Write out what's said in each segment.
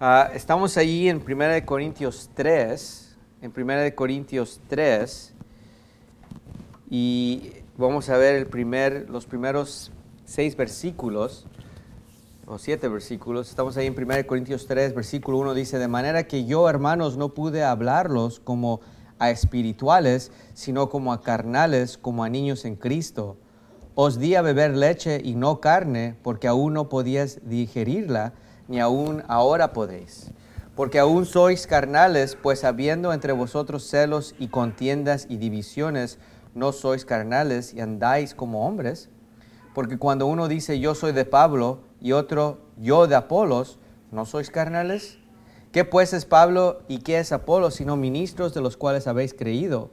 Ah, estamos ahí en 1 Corintios 3, en 1 Corintios 3, y vamos a ver los primeros seis versículos, o siete versículos. Estamos ahí en 1 Corintios 3, versículo 1 dice, de manera que yo, hermanos, no pude hablarlos como a espirituales, sino como a carnales, como a niños en Cristo. Os di a beber leche y no carne, porque aún no podías digerirla ni aún ahora podéis. Porque aún sois carnales, pues habiendo entre vosotros celos y contiendas y divisiones, no sois carnales y andáis como hombres. Porque cuando uno dice yo soy de Pablo y otro yo de Apolos, ¿no sois carnales? ¿Qué pues es Pablo y qué es Apolo, sino ministros de los cuales habéis creído?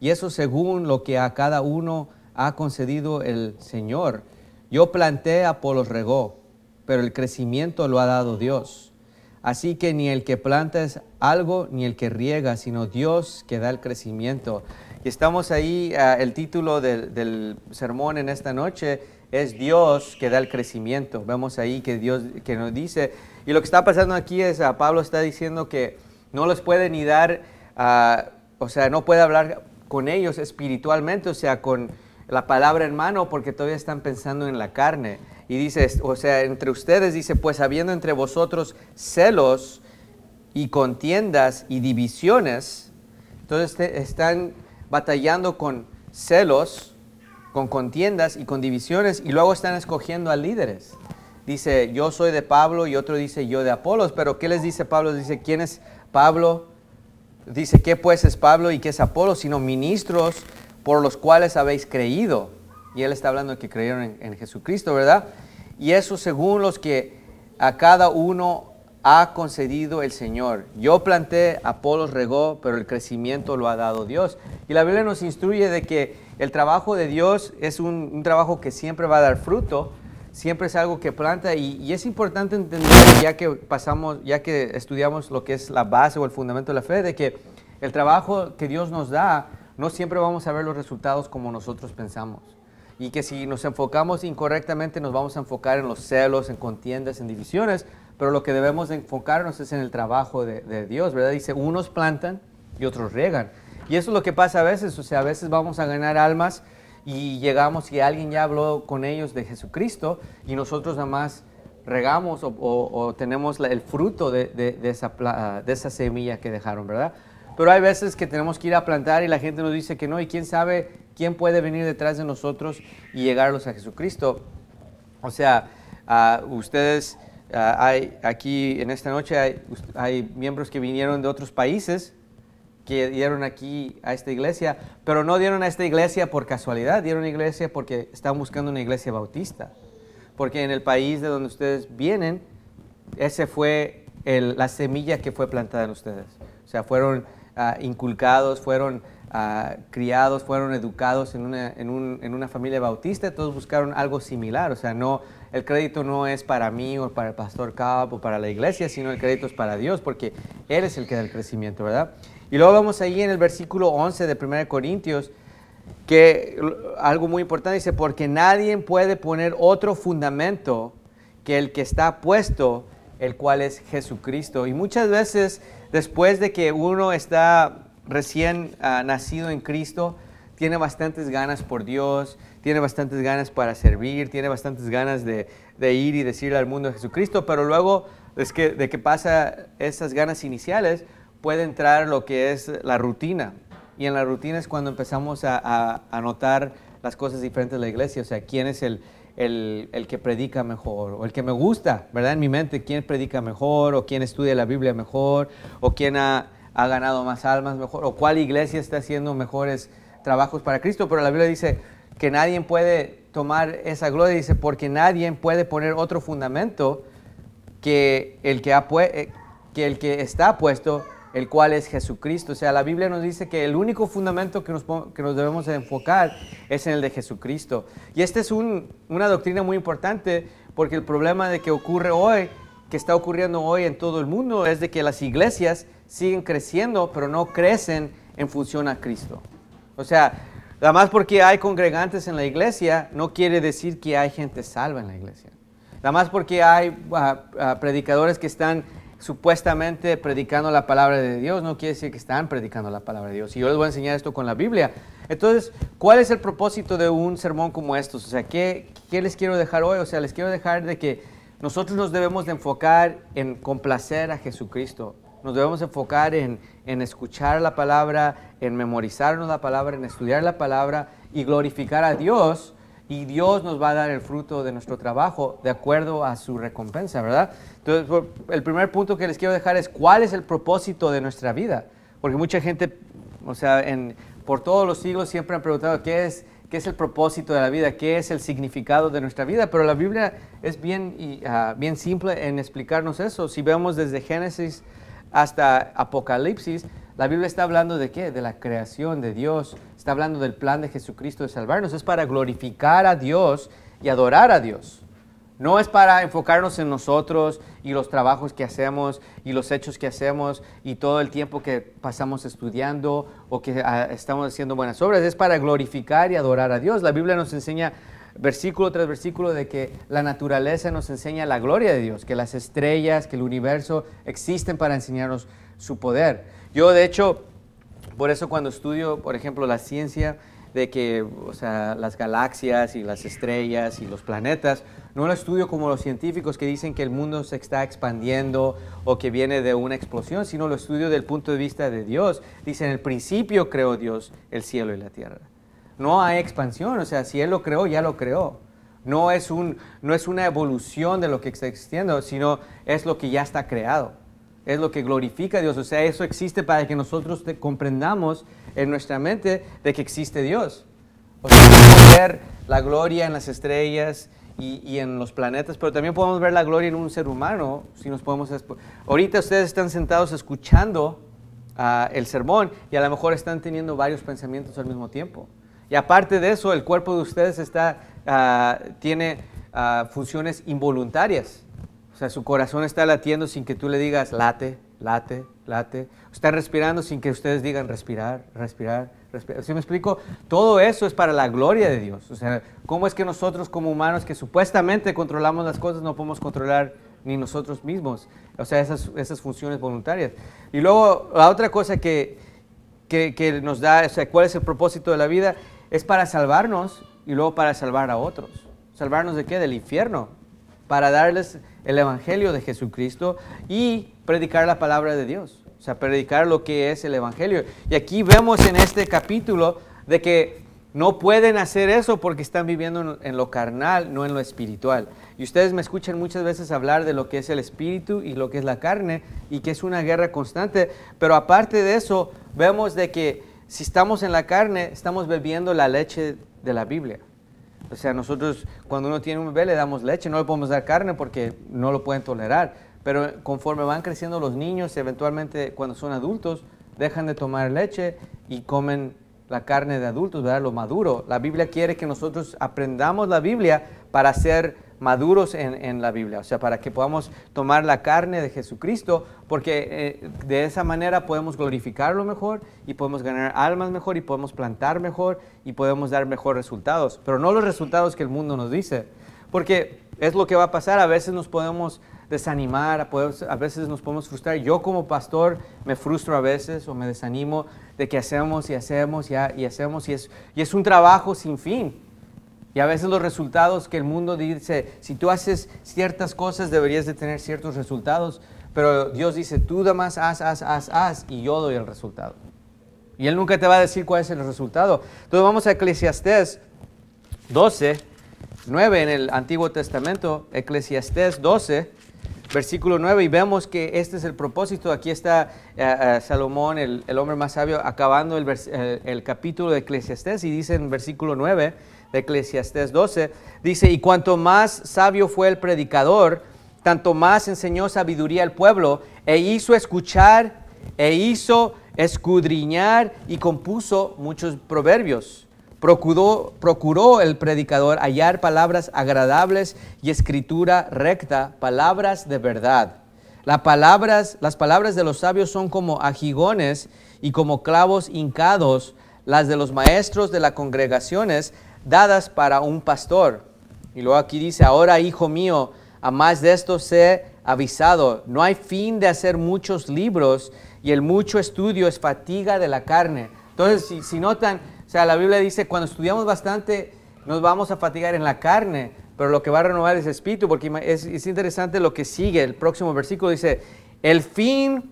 Y eso según lo que a cada uno ha concedido el Señor. Yo planté, Apolos regó, pero el crecimiento lo ha dado Dios. Así que ni el que planta es algo, ni el que riega, sino Dios que da el crecimiento. Y estamos ahí, ah, el título del, sermón en esta noche es Dios que da el crecimiento. Vemos ahí que Dios que nos dice, y lo que está pasando aquí es, ah, Pablo está diciendo que no los puede ni dar, ah, o sea, no puede hablar con ellos espiritualmente, o sea, con la palabra en mano, porque todavía están pensando en la carne. Y dice, o sea, entre ustedes dice, pues habiendo entre vosotros celos y contiendas y divisiones, entonces están batallando con celos, con contiendas y con divisiones y luego están escogiendo a líderes. Dice, yo soy de Pablo y otro dice, yo de Apolos, pero ¿qué les dice Pablo? Dice, ¿quién es Pablo? Dice, ¿qué pues es Pablo y qué es Apolo? Sino ministros por los cuales habéis creído y él está hablando de que creyeron en, Jesucristo, ¿verdad? Y eso según los que a cada uno ha concedido el Señor. Yo planté, Apolos regó, pero el crecimiento lo ha dado Dios. Y la Biblia nos instruye de que el trabajo de Dios es un, trabajo que siempre va a dar fruto, siempre es algo que planta y, y, es importante entender, ya que pasamos, ya que estudiamos lo que es la base o el fundamento de la fe, de que el trabajo que Dios nos da, no siempre vamos a ver los resultados como nosotros pensamos y que si nos enfocamos incorrectamente nos vamos a enfocar en los celos, en contiendas, en divisiones, pero lo que debemos enfocarnos es en el trabajo de, Dios, ¿verdad? Dice, unos plantan y otros riegan. Y eso es lo que pasa a veces, o sea, a veces vamos a ganar almas y llegamos y alguien ya habló con ellos de Jesucristo y nosotros nada más regamos o, tenemos el fruto de, esa, de esa semilla que dejaron, ¿verdad? Pero hay veces que tenemos que ir a plantar y la gente nos dice que no, y quién sabe ¿Quién puede venir detrás de nosotros y llegarlos a Jesucristo? O sea, ah, ustedes, ah, hay, aquí en esta noche hay, miembros que vinieron de otros países que dieron aquí a esta iglesia, pero no dieron a esta iglesia por casualidad, dieron a iglesia porque estaban buscando una iglesia bautista. Porque en el país de donde ustedes vienen, esa fue la semilla que fue plantada en ustedes. O sea, fueron ah, inculcados, fueron criados, fueron educados en una, familia bautista, todos buscaron algo similar. O sea, no, el crédito no es para mí o para el pastor cabo o para la iglesia, sino el crédito es para Dios, porque Él es el que da el crecimiento, ¿verdad? Y luego vamos ahí en el versículo 11 de 1 Corintios, que algo muy importante dice, porque nadie puede poner otro fundamento que el que está puesto, el cual es Jesucristo. Y muchas veces después de que uno está recién ah, nacido en Cristo tiene bastantes ganas por Dios, tiene bastantes ganas para servir, tiene bastantes ganas de, ir y decirle al mundo de Jesucristo, pero luego es que, de que pasa esas ganas iniciales puede entrar lo que es la rutina. Y en la rutina es cuando empezamos a, notar las cosas diferentes de la iglesia, o sea, quién es el, el, el, que predica mejor, o el que me gusta, ¿verdad? En mi mente, quién predica mejor, o quién estudia la Biblia mejor, o quién ha ha ganado más almas mejor o cuál iglesia está haciendo mejores trabajos para Cristo, pero la Biblia dice que nadie puede tomar esa gloria, dice, porque nadie puede poner otro fundamento que el que, eh, está puesto, el cual es Jesucristo. O sea, la Biblia nos dice que el único fundamento que nos, nos debemos enfocar es en el de Jesucristo. Y esta es una doctrina muy importante porque el problema de que ocurre hoy que está ocurriendo hoy en todo el mundo es de que las iglesias siguen creciendo, pero no crecen en función a Cristo. O sea, nada más porque hay congregantes en la iglesia, no quiere decir que hay gente salva en la iglesia. Nada más porque hay ah, ah, predicadores que están supuestamente predicando la palabra de Dios, no quiere decir que están predicando la palabra de Dios. Y yo les voy a enseñar esto con la Biblia. Entonces, ¿cuál es el propósito de un sermón como estos? O sea, ¿qué, qué les quiero dejar hoy? O sea, les quiero dejar de que nosotros nos debemos de enfocar en complacer a Jesucristo. Nos debemos enfocar en, escuchar la palabra, en memorizarnos la palabra, en estudiar la palabra y glorificar a Dios. Y Dios nos va a dar el fruto de nuestro trabajo de acuerdo a su recompensa, ¿verdad? Entonces, el primer punto que les quiero dejar es cuál es el propósito de nuestra vida. Porque mucha gente, o sea, en, por todos los siglos siempre han preguntado qué es qué es el propósito de la vida, qué es el significado de nuestra vida. Pero la Biblia es bien, y, ah, bien simple en explicarnos eso. Si vemos desde Génesis hasta Apocalipsis, la Biblia está hablando de qué? De la creación de Dios. Está hablando del plan de Jesucristo de salvarnos. Es para glorificar a Dios y adorar a Dios. No es para enfocarnos en nosotros y los trabajos que hacemos y los hechos que hacemos y todo el tiempo que pasamos estudiando o que ah, estamos haciendo buenas obras. Es para glorificar y adorar a Dios. La Biblia nos enseña versículo tras versículo de que la naturaleza nos enseña la gloria de Dios, que las estrellas, que el universo existen para enseñarnos su poder. Yo de hecho, por eso cuando estudio, por ejemplo, la ciencia, de que las galaxias y las estrellas y los planetas, no lo estudio como los científicos que dicen que el mundo se está expandiendo o que viene de una explosión, sino lo estudio del punto de vista de Dios. Dice, en el principio creó Dios el cielo y la tierra. No hay expansión, o sea, si Él lo creó, ya lo creó. No es, no es una evolución de lo que está existiendo, sino es lo que ya está creado es lo que glorifica a Dios. O sea, eso existe para que nosotros comprendamos en nuestra mente de que existe Dios. O sea, podemos ver la gloria en las estrellas y, en los planetas, pero también podemos ver la gloria en un ser humano. Si nos podemos Ahorita ustedes están sentados escuchando ah, el sermón y a lo mejor están teniendo varios pensamientos al mismo tiempo. Y aparte de eso, el cuerpo de ustedes está, ah, tiene ah, funciones involuntarias. O sea, su corazón está latiendo sin que tú le digas late, late, late. Está respirando sin que ustedes digan respirar, respirar, respirar. ¿Sí me explico? Todo eso es para la gloria de Dios. O sea, ¿cómo es que nosotros como humanos que supuestamente controlamos las cosas no podemos controlar ni nosotros mismos? O sea, esas, funciones voluntarias. Y luego la otra cosa que, que, que nos da, o sea, cuál es el propósito de la vida, es para salvarnos y luego para salvar a otros. ¿Salvarnos de qué? Del infierno. Para darles el Evangelio de Jesucristo y predicar la palabra de Dios, o sea, predicar lo que es el Evangelio. Y aquí vemos en este capítulo de que no pueden hacer eso porque están viviendo en lo carnal, no en lo espiritual. Y ustedes me escuchan muchas veces hablar de lo que es el espíritu y lo que es la carne y que es una guerra constante. Pero aparte de eso, vemos de que si estamos en la carne, estamos bebiendo la leche de la Biblia. O sea, nosotros cuando uno tiene un bebé le damos leche, no le podemos dar carne porque no lo pueden tolerar. Pero conforme van creciendo los niños, eventualmente cuando son adultos, dejan de tomar leche y comen la carne de adultos, ¿verdad? Lo maduro. La Biblia quiere que nosotros aprendamos la Biblia para ser maduros en, la Biblia, o sea, para que podamos tomar la carne de Jesucristo, porque eh, de esa manera podemos glorificarlo mejor y podemos ganar almas mejor y podemos plantar mejor y podemos dar mejores resultados, pero no los resultados que el mundo nos dice, porque es lo que va a pasar, a veces nos podemos desanimar, a veces nos podemos frustrar. Yo como pastor me frustro a veces o me desanimo de que hacemos y hacemos y, hacemos y es, y es un trabajo sin fin. Y a veces los resultados que el mundo dice, si tú haces ciertas cosas deberías de tener ciertos resultados, pero Dios dice, tú damas más haz, haz, haz, haz y yo doy el resultado. Y Él nunca te va a decir cuál es el resultado. Entonces vamos a Eclesiastés 12, 9 en el Antiguo Testamento, Eclesiastés 12, versículo 9 y vemos que este es el propósito. Aquí está eh, eh, Salomón, el, hombre más sabio, acabando eh, el, capítulo de Eclesiastés y dice en versículo 9 de Eclesiastés 12, dice, y cuanto más sabio fue el predicador, tanto más enseñó sabiduría al pueblo e hizo escuchar, e hizo escudriñar y compuso muchos proverbios. Procuró, procuró, el predicador hallar palabras agradables y escritura recta, palabras de verdad. Las palabras, las palabras de los sabios son como ajigones y como clavos hincados, las de los maestros de las congregaciones, dadas para un pastor. Y luego aquí dice, ahora hijo mío, a más de esto sé avisado, no hay fin de hacer muchos libros y el mucho estudio es fatiga de la carne. Entonces, si, si notan, o sea, la Biblia dice, cuando estudiamos bastante, nos vamos a fatigar en la carne, pero lo que va a renovar es el espíritu, porque es, interesante lo que sigue. El próximo versículo dice, el fin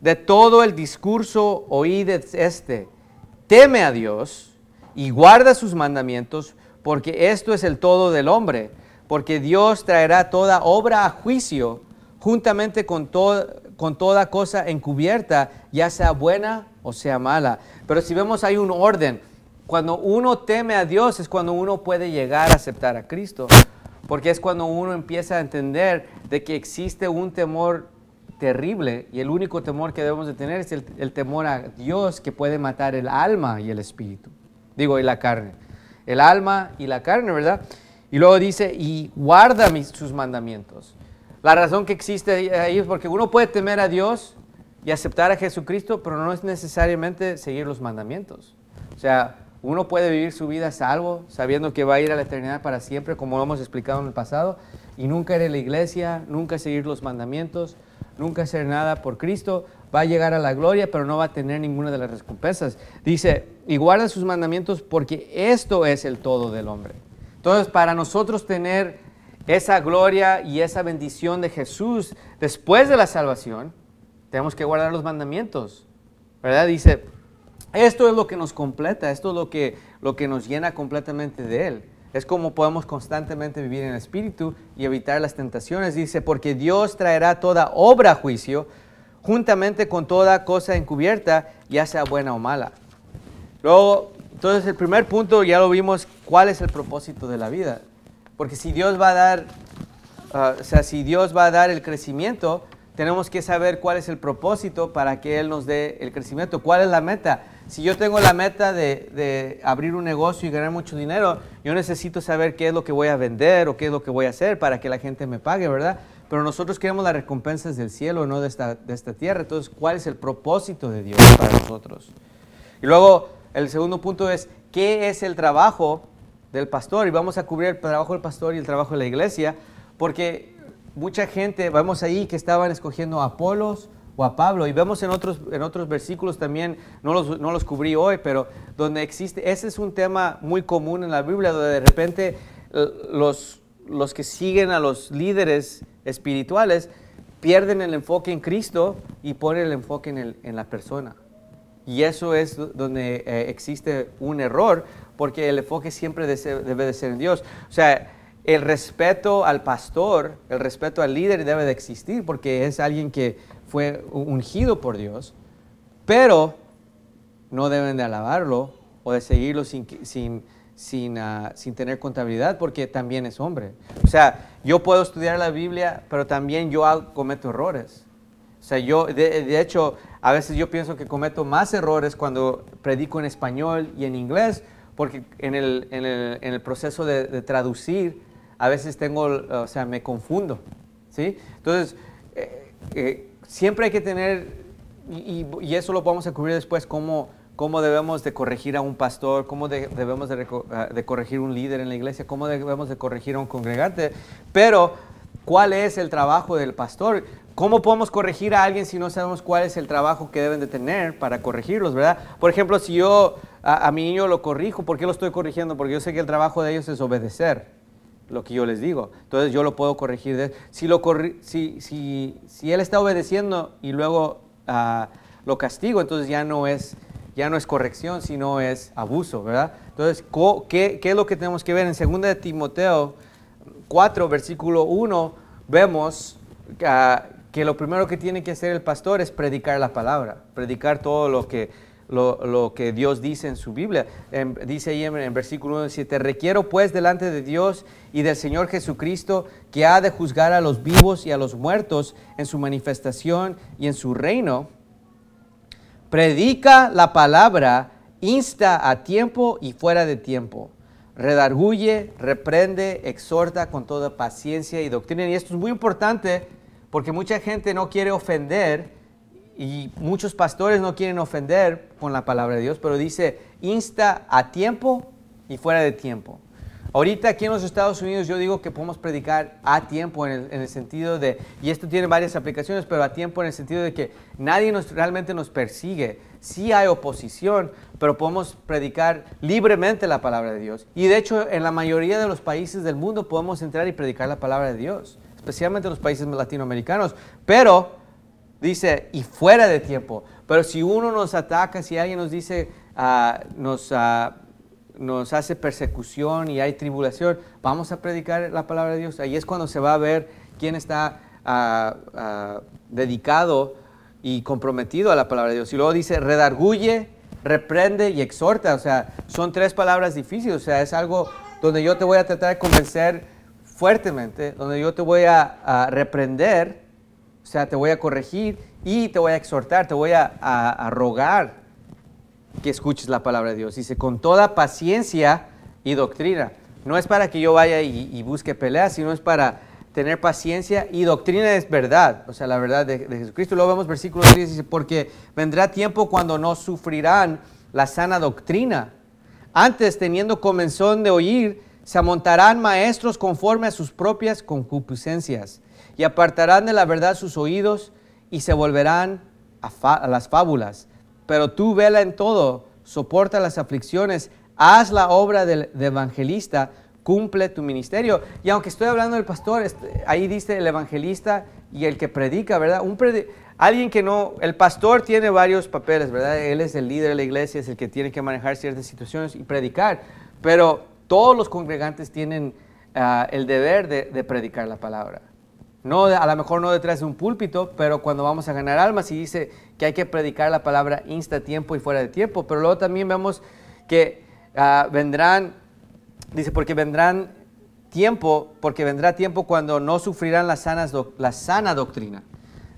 de todo el discurso oíd este, teme a Dios y guarda sus mandamientos, porque esto es el todo del hombre, porque Dios traerá toda obra a juicio, juntamente con, con toda cosa encubierta, ya sea buena o sea mala. Pero si vemos hay un orden, cuando uno teme a Dios es cuando uno puede llegar a aceptar a Cristo, porque es cuando uno empieza a entender de que existe un temor terrible y el único temor que debemos de tener es el, temor a Dios que puede matar el alma y el espíritu, digo, y la carne, el alma y la carne, ¿verdad? Y luego dice, y guarda sus mandamientos. La razón que existe ahí es porque uno puede temer a Dios y aceptar a Jesucristo, pero no es necesariamente seguir los mandamientos. O sea, uno puede vivir su vida salvo, sabiendo que va a ir a la eternidad para siempre, como lo hemos explicado en el pasado, y nunca ir a la iglesia, nunca seguir los mandamientos, nunca hacer nada por Cristo, va a llegar a la gloria, pero no va a tener ninguna de las recompensas. Dice, y guarda sus mandamientos porque esto es el todo del hombre. Entonces, para nosotros tener esa gloria y esa bendición de Jesús después de la salvación, tenemos que guardar los mandamientos, ¿verdad? Dice, esto es lo que nos completa, esto es lo que, lo que nos llena completamente de Él. Es como podemos constantemente vivir en el Espíritu y evitar las tentaciones. Dice, porque Dios traerá toda obra a juicio, juntamente con toda cosa encubierta, ya sea buena o mala. Luego, entonces el primer punto ya lo vimos, cuál es el propósito de la vida. Porque si Dios va a dar, ah, o sea, si Dios va a dar el crecimiento, tenemos que saber cuál es el propósito para que Él nos dé el crecimiento, cuál es la meta. Si yo tengo la meta de, abrir un negocio y ganar mucho dinero, yo necesito saber qué es lo que voy a vender o qué es lo que voy a hacer para que la gente me pague, ¿verdad? Pero nosotros queremos las recompensas del cielo, no de esta, tierra. Entonces, ¿cuál es el propósito de Dios para nosotros? Y luego, el segundo punto es, ¿qué es el trabajo del pastor? Y vamos a cubrir el trabajo del pastor y el trabajo de la iglesia, porque mucha gente, vamos ahí, que estaban escogiendo a Apolos, o a Pablo. Y vemos en otros, en otros versículos también, no los, no cubrí hoy, pero donde existe, ese es un tema muy común en la Biblia, donde de repente eh, los, los que siguen a los líderes espirituales pierden el enfoque en Cristo y ponen el enfoque en, la persona. Y eso es donde eh, existe un error, porque el enfoque siempre debe de ser en Dios. O sea, el respeto al pastor, el respeto al líder debe de existir, porque es alguien que fue ungido por Dios, pero no deben de alabarlo o de seguirlo sin, sin, sin, ah, sin, tener contabilidad porque también es hombre. O sea, yo puedo estudiar la Biblia, pero también yo cometo errores. O sea, yo, de, hecho, a veces yo pienso que cometo más errores cuando predico en español y en inglés, porque en el, en el, en el proceso de, de, traducir, a veces tengo, o sea, me confundo, ¿sí? Entonces, eh, eh, siempre hay que tener, y, eso lo vamos a cubrir después, cómo, debemos de corregir a un pastor, cómo debemos ah, de, corregir un líder en la iglesia, cómo debemos de corregir a un congregante, pero cuál es el trabajo del pastor. ¿Cómo podemos corregir a alguien si no sabemos cuál es el trabajo que deben de tener para corregirlos, verdad? Por ejemplo, si yo a, a mi niño lo corrijo, ¿por qué lo estoy corrigiendo? Porque yo sé que el trabajo de ellos es obedecer lo que yo les digo. Entonces yo lo puedo corregir. si, lo si, si, él está obedeciendo y luego ah, lo castigo, entonces ya no, es, ya no es corrección, sino es abuso, ¿verdad? Entonces, ¿qué, es lo que tenemos que ver? En 2 Timoteo 4, versículo 1, vemos ah, que lo primero que tiene que hacer el pastor es predicar la palabra, predicar todo lo que lo, que Dios dice en su Biblia. Em, dice ahí en, versículo 17. requiero pues delante de Dios y del Señor Jesucristo que ha de juzgar a los vivos y a los muertos en su manifestación y en su reino. Predica la palabra, insta a tiempo y fuera de tiempo redarguye, reprende, exhorta con toda paciencia y doctrina. Y esto es muy importante porque mucha gente no quiere ofender y muchos pastores no quieren ofender con la palabra de Dios, pero dice, insta a tiempo y fuera de tiempo. Ahorita aquí en los Estados Unidos yo digo que podemos predicar a tiempo en el, sentido de, y esto tiene varias aplicaciones, pero a tiempo en el sentido de que nadie nos, realmente nos persigue. Sí hay oposición, pero podemos predicar libremente la palabra de Dios. Y de hecho en la mayoría de los países del mundo podemos entrar y predicar la palabra de Dios, especialmente en los países latinoamericanos. Pero dice, y fuera de tiempo. Pero si uno nos ataca, si alguien nos dice, ah, nos, ah, nos hace persecución y hay tribulación, vamos a predicar la palabra de Dios. Ahí es cuando se va a ver quién está ah, dedicado y comprometido a la palabra de Dios. Y luego dice, redarguye, reprende y exhorta. O sea, son tres palabras difíciles. O sea, es algo donde yo te voy a tratar de convencer fuertemente, donde yo te voy a, a reprender o sea, te voy a corregir y te voy a exhortar, te voy a, rogar que escuches la palabra de Dios. Dice, con toda paciencia y doctrina. No es para que yo vaya y, busque peleas, sino es para tener paciencia y doctrina es verdad, o sea, la verdad de, Jesucristo. Luego vemos versículo 3, dice, porque vendrá tiempo cuando no sufrirán la sana doctrina. Antes, teniendo comenzón de oír, se amontarán maestros conforme a sus propias concupiscencias y apartarán de la verdad sus oídos y se volverán a, las fábulas. Pero tú vela en todo, soporta las aflicciones, haz la obra del, evangelista, cumple tu ministerio. Y aunque estoy hablando del pastor, ahí dice el evangelista y el que predica, ¿verdad? alguien que no, el pastor tiene varios papeles, ¿verdad? Él es el líder de la iglesia, es el que tiene que manejar ciertas situaciones y predicar, pero todos los congregantes tienen ah, el deber de predicar la palabra. No, a lo mejor no detrás de un púlpito, pero cuando vamos a ganar almas y dice que hay que predicar la palabra insta tiempo y fuera de tiempo. Pero luego también vemos que ah, vendrán, dice, porque vendrán tiempo, porque vendrá tiempo cuando no sufrirán las sanas, la sana doctrina.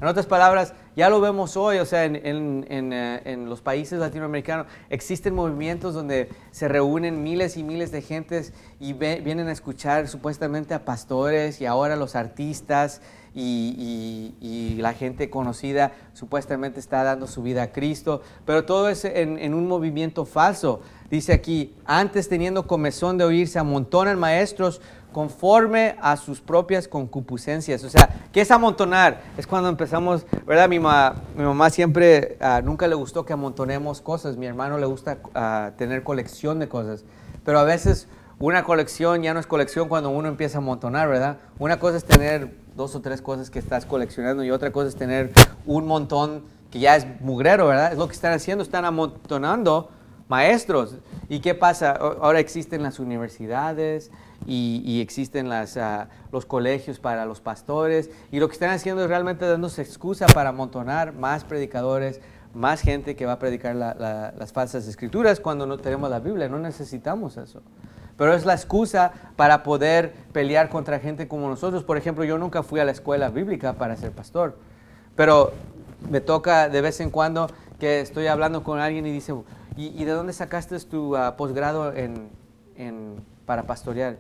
En otras palabras, ya lo vemos hoy, o sea, eh, en, los países latinoamericanos existen movimientos donde se reúnen miles y miles de gentes y vienen a escuchar supuestamente a pastores y ahora los artistas y, y, la gente conocida supuestamente está dando su vida a Cristo, pero todo es en un movimiento falso. Dice aquí, antes teniendo comezón de oírse, amontonan maestros conforme a sus propias concupiscencias. O sea, ¿qué es amontonar? Es cuando empezamos, ¿verdad? Mi, mi mamá siempre, ah, nunca le gustó que amontonemos cosas, mi hermano le gusta ah, tener colección de cosas, pero a veces una colección ya no es colección cuando uno empieza a amontonar, ¿verdad? Una cosa es tener dos o tres cosas que estás coleccionando y otra cosa es tener un montón que ya es mugrero, ¿verdad? Es lo que están haciendo, están amontonando maestros. ¿Y qué pasa? Ahora existen las universidades, y, existen ah, los colegios para los pastores y lo que están haciendo es realmente darnos excusa para amontonar más predicadores, más gente que va a predicar las falsas escrituras cuando no tenemos la Biblia, no necesitamos eso. Pero es la excusa para poder pelear contra gente como nosotros. Por ejemplo, yo nunca fui a la escuela bíblica para ser pastor, pero me toca de vez en cuando que estoy hablando con alguien y dice, ¿y, de dónde sacaste tu ah, posgrado para pastorear?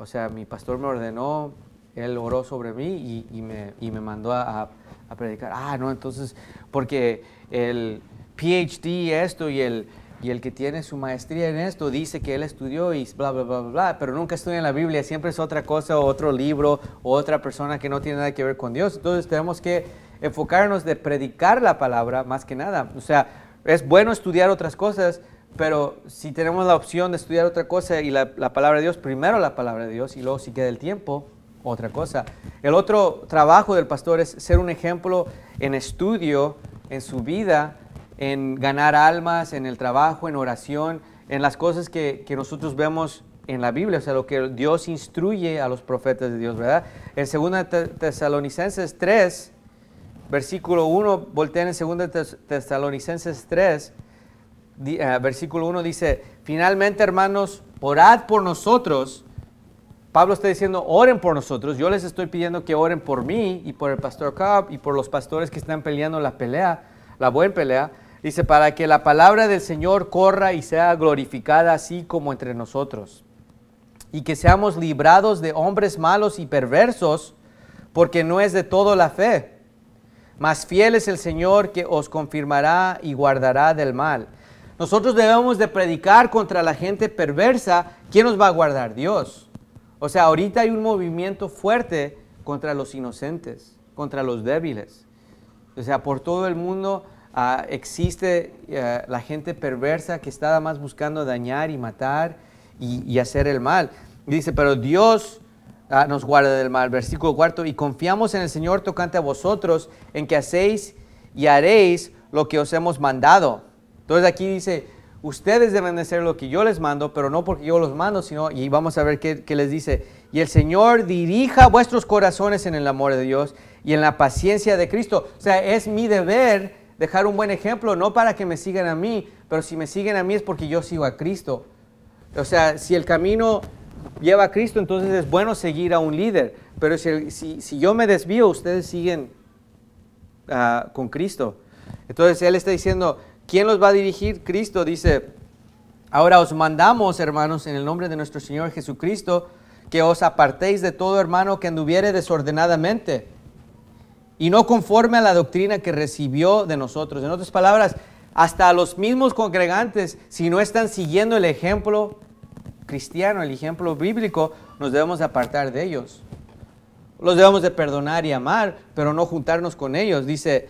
o sea, mi pastor me ordenó, él oró sobre mí y, me, mandó a, predicar. Ah, no, entonces, porque el PhD esto y el, y el que tiene su maestría en esto dice que él estudió y bla, bla, bla, bla, pero nunca estudia en la Biblia, siempre es otra cosa, o otro libro, o otra persona que no tiene nada que ver con Dios. Entonces tenemos que enfocarnos de predicar la palabra más que nada. O sea, es bueno estudiar otras cosas, pero si tenemos la opción de estudiar otra cosa y la, palabra de Dios, primero la palabra de Dios y luego si queda el tiempo, otra cosa. El otro trabajo del pastor es ser un ejemplo en estudio, en su vida, en ganar almas, en el trabajo, en oración, en las cosas que, que, nosotros vemos en la Biblia, o sea, lo que Dios instruye a los profetas de Dios, ¿verdad? En 2 Tesalonicenses 3, versículo 1, voltean en 2 Tesalonicenses 3, eh, versículo 1 dice, finalmente hermanos, orad por nosotros. Pablo está diciendo, oren por nosotros. Yo les estoy pidiendo que oren por mí y por el pastor Cobb y por los pastores que están peleando la pelea, la buena pelea. Dice, para que la palabra del Señor corra y sea glorificada así como entre nosotros. Y que seamos librados de hombres malos y perversos, porque no es de todo la fe. más fiel es el Señor que os confirmará y guardará del mal. Nosotros debemos de predicar contra la gente perversa. ¿Quién nos va a guardar? Dios. O sea, ahorita hay un movimiento fuerte contra los inocentes, contra los débiles. O sea, por todo el mundo ah, existe eh, la gente perversa que está nada más buscando dañar y matar y, hacer el mal. dice, pero Dios ah, nos guarda del mal. Versículo cuarto, y confiamos en el Señor tocante a vosotros, en que hacéis y haréis lo que os hemos mandado. Entonces aquí dice, ustedes deben hacer lo que yo les mando, pero no porque yo los mando, sino, y vamos a ver qué, les dice, y el Señor dirija vuestros corazones en el amor de Dios y en la paciencia de Cristo. O sea, es mi deber dejar un buen ejemplo, no para que me sigan a mí, pero si me siguen a mí es porque yo sigo a Cristo. O sea, si el camino lleva a Cristo, entonces es bueno seguir a un líder, pero si, yo me desvío, ustedes siguen ah, con Cristo. Entonces Él está diciendo, ¿Quién los va a dirigir? Cristo dice, ahora os mandamos, hermanos, en el nombre de nuestro Señor Jesucristo, que os apartéis de todo hermano que anduviere desordenadamente y no conforme a la doctrina que recibió de nosotros. En otras palabras, hasta los mismos congregantes, si no están siguiendo el ejemplo cristiano, el ejemplo bíblico, nos debemos apartar de ellos. Los debemos de perdonar y amar, pero no juntarnos con ellos. Dice,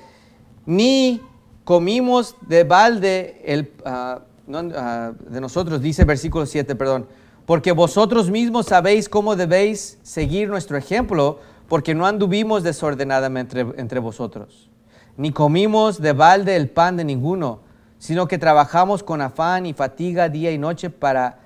ni comimos de balde el, ah, ah, de nosotros, dice versículo 7, perdón, porque vosotros mismos sabéis cómo debéis seguir nuestro ejemplo, porque no anduvimos desordenadamente entre, vosotros, ni comimos de balde el pan de ninguno, sino que trabajamos con afán y fatiga día y noche para,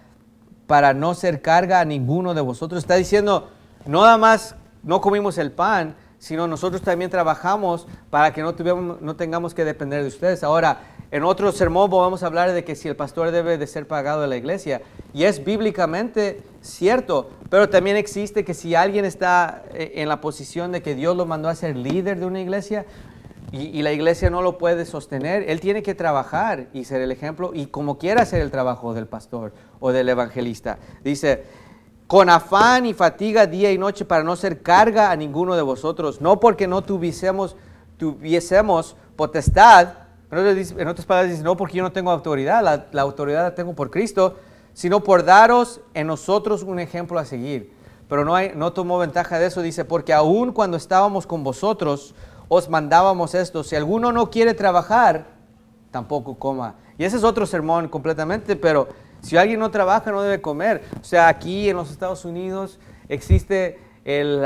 para no ser carga a ninguno de vosotros. Está diciendo, no nada más no comimos el pan, sino nosotros también trabajamos para que no, no tengamos que depender de ustedes. Ahora, en otro sermón vamos a hablar de que si el pastor debe de ser pagado de la iglesia, y es bíblicamente cierto, pero también existe que si alguien está eh, en la posición de que Dios lo mandó a ser líder de una iglesia, y, la iglesia no lo puede sostener, él tiene que trabajar y ser el ejemplo y como quiera hacer el trabajo del pastor o del evangelista. Dice, con afán y fatiga día y noche para no ser carga a ninguno de vosotros, no porque no tuviésemos, tuviésemos potestad, en otras palabras dice, no porque yo no tengo autoridad, la, autoridad la tengo por Cristo, sino por daros en nosotros un ejemplo a seguir. Pero no, no tomó ventaja de eso, dice, porque aún cuando estábamos con vosotros, os mandábamos esto, si alguno no quiere trabajar, tampoco coma. Y ese es otro sermón completamente, pero si alguien no trabaja, no debe comer. O sea, aquí en los Estados Unidos existe el...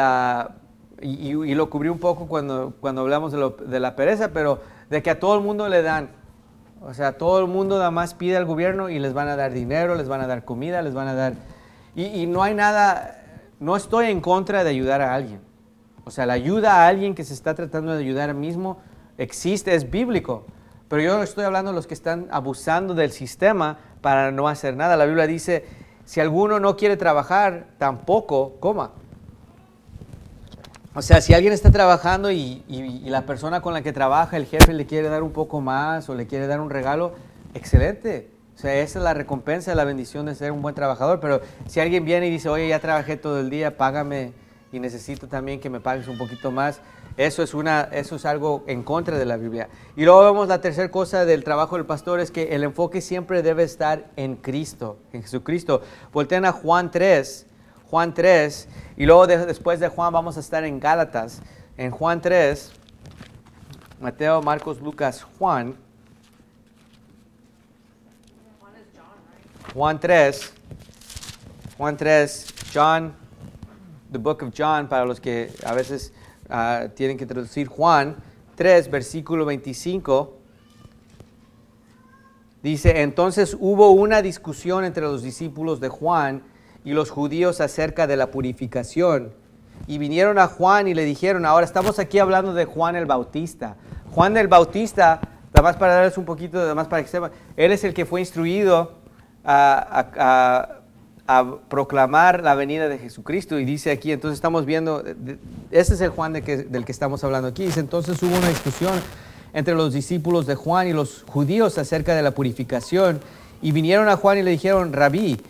y, lo cubrí un poco cuando, cuando hablamos de, la pereza, pero de que a todo el mundo le dan. O sea, todo el mundo nada más pide al gobierno y les van a dar dinero, les van a dar comida, les van a dar... Y, y, no hay nada, no estoy en contra de ayudar a alguien. O sea, la ayuda a alguien que se está tratando de ayudar mismo existe, es bíblico. Pero yo estoy hablando de los que están abusando del sistema para no hacer nada. La Biblia dice, si alguno no quiere trabajar, tampoco coma. O sea, si alguien está trabajando y, la persona con la que trabaja, el jefe le quiere dar un poco más o le quiere dar un regalo, excelente. O sea, esa es la recompensa, la bendición de ser un buen trabajador. Pero si alguien viene y dice, oye, ya trabajé todo el día, págame y necesito también que me pagues un poquito más, eso es, una, eso es algo en contra de la Biblia. Y luego vemos la tercera cosa del trabajo del pastor, es que el enfoque siempre debe estar en Cristo, en Jesucristo. Volten a Juan 3, Juan 3, y luego después de Juan vamos a estar en Gálatas. En Juan 3, Mateo, Marcos, Lucas, Juan. Juan 3, Juan 3, John, the book of John, para los que a veces... Ah, tienen que traducir Juan 3, versículo 25. Dice, entonces hubo una discusión entre los discípulos de Juan y los judíos acerca de la purificación. Y vinieron a Juan y le dijeron, ahora estamos aquí hablando de Juan el Bautista. Juan el Bautista, nada más para darles un poquito, nada más para que sepan, él es el que fue instruido a a proclamar la venida de Jesucristo. Y dice aquí, entonces estamos viendo, ese es el Juan de que, del que estamos hablando aquí. Dice, entonces hubo una discusión entre los discípulos de Juan y los judíos acerca de la purificación. Y vinieron a Juan y le dijeron, rabí,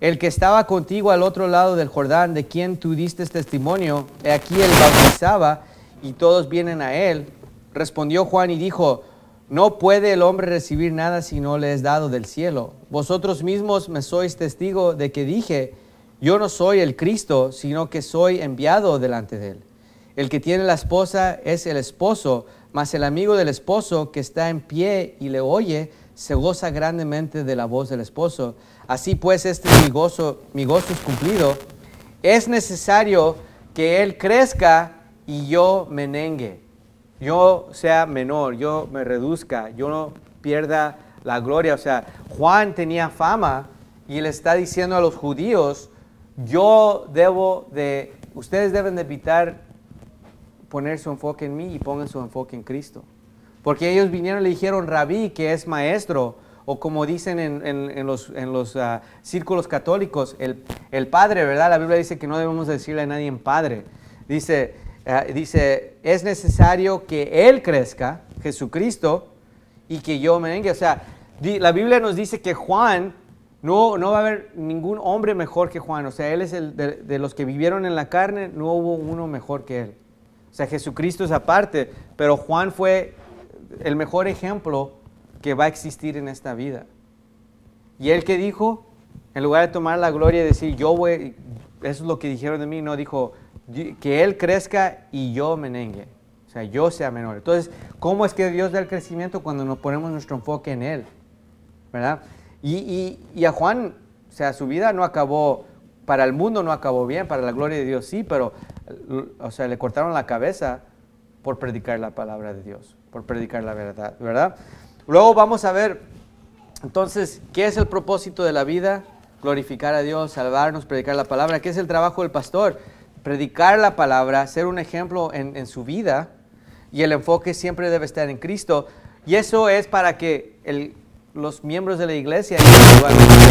el que estaba contigo al otro lado del Jordán, de quien tú diste este testimonio, aquí él bautizaba y todos vienen a él. Respondió Juan y dijo, no puede el hombre recibir nada si no le es dado del cielo. Vosotros mismos me sois testigo de que dije, yo no soy el Cristo, sino que soy enviado delante de él. El que tiene la esposa es el esposo, mas el amigo del esposo que está en pie y le oye, se goza grandemente de la voz del esposo. Así pues, este mi gozo, mi gozo es cumplido. Es necesario que él crezca y yo menengue yo sea menor, yo me reduzca, yo no pierda la gloria. O sea, Juan tenía fama y le está diciendo a los judíos, yo debo de, ustedes deben de evitar poner su enfoque en mí y pongan su enfoque en Cristo. Porque ellos vinieron y le dijeron, rabí, que es maestro, o como dicen en, los, en los ah, círculos católicos, el, el padre, ¿verdad? La Biblia dice que no debemos decirle a nadie en padre. Dice, Ah, dice, es necesario que Él crezca, Jesucristo, y que yo merengue. O sea, la Biblia nos dice que Juan, no, no va a haber ningún hombre mejor que Juan. O sea, Él es el de, los que vivieron en la carne, no hubo uno mejor que Él. O sea, Jesucristo es aparte, pero Juan fue el mejor ejemplo que va a existir en esta vida. Y él que dijo, en lugar de tomar la gloria y decir, yo voy, eso es lo que dijeron de mí, no dijo, que él crezca y yo menengue. O sea, yo sea menor. Entonces, ¿cómo es que Dios da el crecimiento cuando nos ponemos nuestro enfoque en Él? ¿Verdad? Y, y a Juan, o sea, su vida no acabó, para el mundo no acabó bien, para la gloria de Dios sí, pero, o sea, le cortaron la cabeza por predicar la palabra de Dios, por predicar la verdad, ¿verdad? Luego vamos a ver, entonces, ¿qué es el propósito de la vida? Glorificar a Dios, salvarnos, predicar la palabra. ¿Qué es el trabajo del pastor? predicar la palabra, ser un ejemplo en, su vida y el enfoque siempre debe estar en Cristo. Y eso es para que los miembros de la iglesia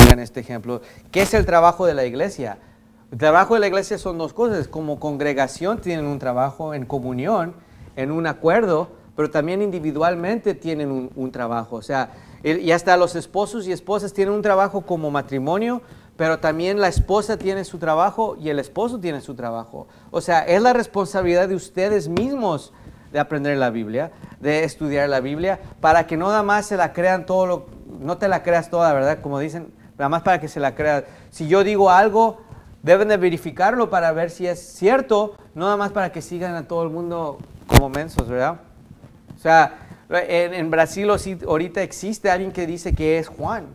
tengan este ejemplo. ¿Qué es el trabajo de la iglesia? El trabajo de la iglesia son dos cosas. Como congregación tienen un trabajo en comunión, en un acuerdo, pero también individualmente tienen un, un trabajo. O sea, y hasta los esposos y esposas tienen un trabajo como matrimonio, pero también la esposa tiene su trabajo y el esposo tiene su trabajo. O sea, es la responsabilidad de ustedes mismos de aprender la Biblia, de estudiar la Biblia, para que no nada más se la crean todo lo, no te la creas toda, ¿verdad? Como dicen, nada más para que se la crean. Si yo digo algo, deben de verificarlo para ver si es cierto, nada más para que sigan a todo el mundo como mensos, ¿verdad? O sea, en, en Brasil ahorita existe alguien que dice que es Juan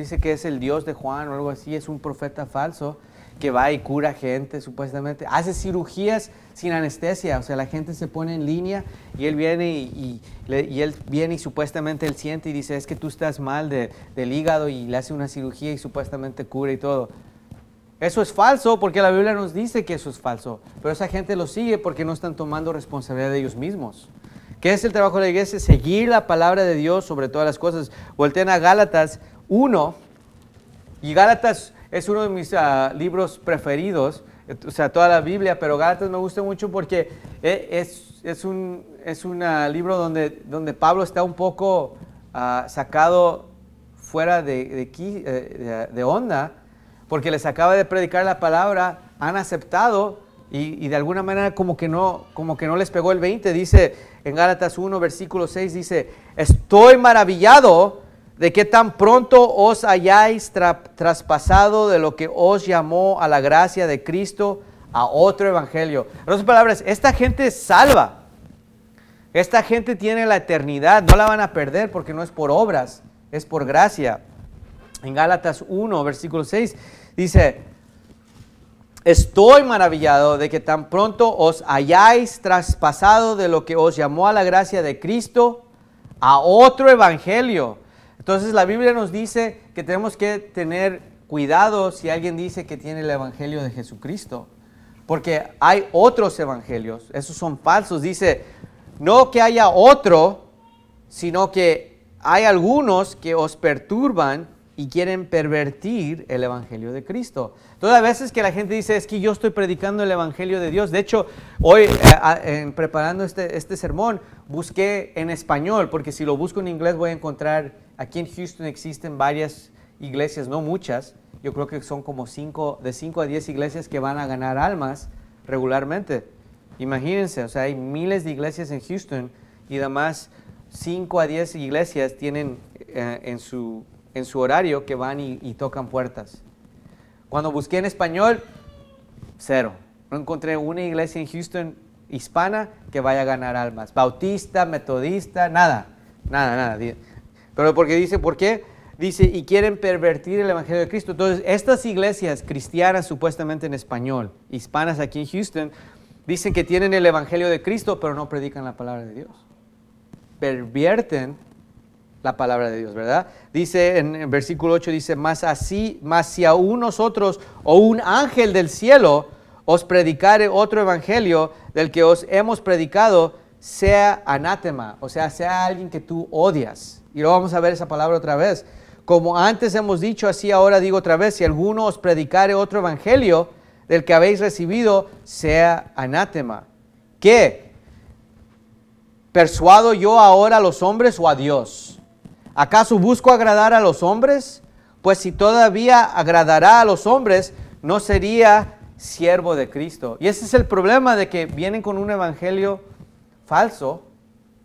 dice que es el Dios de Juan o algo así, es un profeta falso que va y cura gente supuestamente, hace cirugías sin anestesia, o sea, la gente se pone en línea y él viene y, él viene y supuestamente él siente y dice, es que tú estás mal del hígado y le hace una cirugía y supuestamente cura y todo. Eso es falso porque la Biblia nos dice que eso es falso, pero esa gente lo sigue porque no están tomando responsabilidad de ellos mismos. ¿Qué es el trabajo de la iglesia? Seguir la palabra de Dios sobre todas las cosas. Volten a Gálatas uno, y Gálatas es uno de mis ah, libros preferidos, o sea, toda la Biblia, pero Gálatas me gusta mucho porque eh, es, es un, ah, libro donde, donde Pablo está un poco ah, sacado fuera de, eh, de, de, onda, porque les acaba de predicar la palabra, han aceptado y, de alguna manera como que, no, como que no les pegó el 20. Dice en Gálatas 1, versículo 6, dice, estoy maravillado de que tan pronto os hayáis traspasado de lo que os llamó a la gracia de Cristo a otro evangelio. En otras palabras, esta gente es salva. Esta gente tiene la eternidad, no la van a perder porque no es por obras, es por gracia. En Gálatas 1, versículo 6, dice, estoy maravillado de que tan pronto os hayáis traspasado de lo que os llamó a la gracia de Cristo a otro evangelio entonces la Biblia nos dice que tenemos que tener cuidado si alguien dice que tiene el Evangelio de Jesucristo, porque hay otros evangelios, esos son falsos. Dice, no que haya otro, sino que hay algunos que os perturban y quieren pervertir el Evangelio de Cristo. Todas las veces que la gente dice, es que yo estoy predicando el Evangelio de Dios. De hecho, hoy, eh, preparando este, este sermón, busqué en español, porque si lo busco en inglés voy a encontrar, aquí en Houston existen varias iglesias, no muchas, yo creo que son como cinco, de 5 a 10 iglesias que van a ganar almas regularmente. Imagínense, o sea, hay miles de iglesias en Houston y además 5 a 10 iglesias tienen eh, en, su, en su horario que van y, y tocan puertas. Cuando busqué en español, cero. No encontré una iglesia en Houston hispana que vaya a ganar almas. Bautista, metodista, nada, nada, nada. Pero porque dice, ¿por qué? Dice, y quieren pervertir el Evangelio de Cristo. Entonces, estas iglesias cristianas, supuestamente en español, hispanas aquí en Houston, dicen que tienen el Evangelio de Cristo, pero no predican la palabra de Dios. Pervierten la palabra de Dios, ¿verdad? Dice en, el versículo 8, dice, más así, más si aún nosotros o un ángel del cielo os predicare otro evangelio del que os hemos predicado, sea anátema, o sea, sea alguien que tú odias. Y lo vamos a ver esa palabra otra vez. Como antes hemos dicho, así ahora digo otra vez, si alguno os predicare otro evangelio del que habéis recibido, sea anátema. ¿Qué? ¿Persuado yo ahora a los hombres o a Dios? ¿Acaso busco agradar a los hombres? Pues si todavía agradará a los hombres, no sería siervo de Cristo. Y ese es el problema de que vienen con un evangelio falso,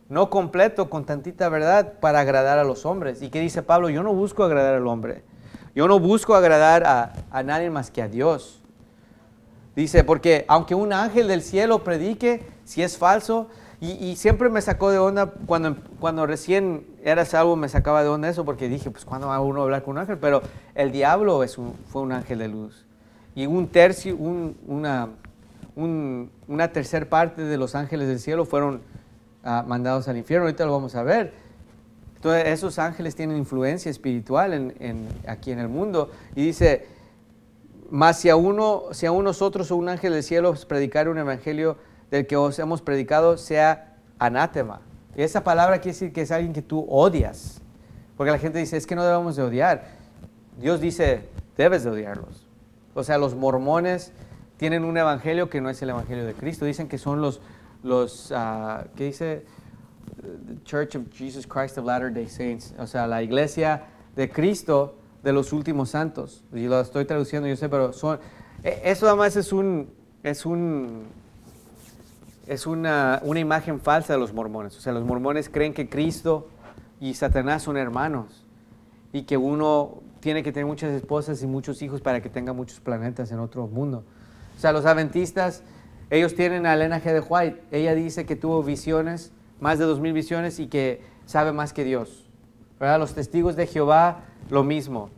no completo, con tantita verdad, para agradar a los hombres. ¿Y que dice Pablo? Yo no busco agradar al hombre. Yo no busco agradar a, nadie más que a Dios. Dice, porque aunque un ángel del cielo predique, si es falso, y, siempre me sacó de onda cuando, cuando recién era salvo, me sacaba de onda eso porque dije, pues cuando va uno a hablar con un ángel, pero el diablo es fue un ángel de luz y un tercio, una, tercera parte de los ángeles del cielo fueron ah, mandados al infierno. Ahorita lo vamos a ver. Entonces, esos ángeles tienen influencia espiritual aquí en el mundo. Y dice, más si a uno, si a nosotros o un ángel del cielo predicar un evangelio del que os hemos predicado, sea anátema. Y esa palabra quiere decir que es alguien que tú odias. Porque la gente dice, es que no debemos de odiar. Dios dice, debes de odiarlos. O sea, los mormones tienen un evangelio que no es el evangelio de Cristo. Dicen que son los, los ah, ¿qué dice? Church of Jesus Christ of Latter-day Saints. O sea, la iglesia de Cristo de los últimos santos. Y lo estoy traduciendo, yo sé, pero son... E, eso además es un... Es un es una, una imagen falsa de los mormones. O sea, los mormones creen que Cristo y Satanás son hermanos y que uno tiene que tener muchas esposas y muchos hijos para que tenga muchos planetas en otro mundo. O sea, los adventistas, ellos tienen a Elena G. de White. Ella dice que tuvo visiones, más de 2.000 visiones y que sabe más que Dios. Los testigos de Jehová, lo mismo.